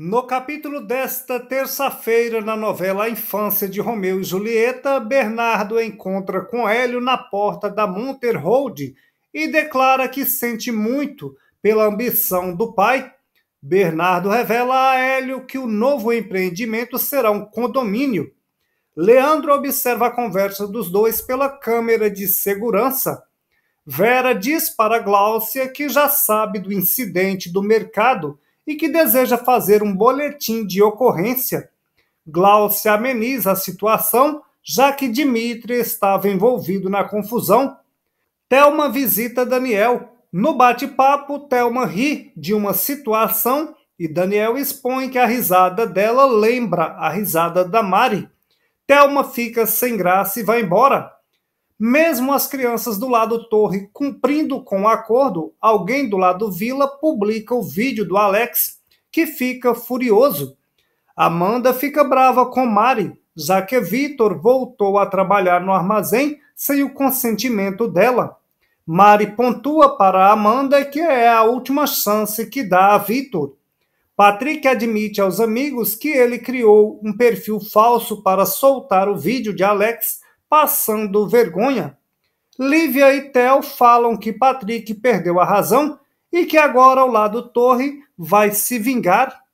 No capítulo desta terça-feira, na novela A Infância de Romeu e Julieta, Bernardo encontra com Hélio na porta da Monter Hold e declara que sente muito pela ambição do pai. Bernardo revela a Hélio que o novo empreendimento será um condomínio. Leandro observa a conversa dos dois pela câmera de segurança. Vera diz para Gláucia que já sabe do incidente do mercado e que deseja fazer um boletim de ocorrência. Glaucia ameniza a situação, já que Dimitri estava envolvido na confusão. Thelma visita Daniel. No bate-papo, Thelma ri de uma situação e Daniel expõe que a risada dela lembra a risada da Mari. Thelma fica sem graça e vai embora. Mesmo as crianças do lado Torre cumprindo com o acordo, alguém do lado Vila publica o vídeo do Alex, que fica furioso. Amanda fica brava com Mari, já que Vitor voltou a trabalhar no armazém sem o consentimento dela. Mari pontua para Amanda que é a última chance que dá a Vitor. Patrick admite aos amigos que ele criou um perfil falso para soltar o vídeo de Alex passando vergonha, Lívia e Tel falam que Patrick perdeu a razão e que agora o lado Torre vai se vingar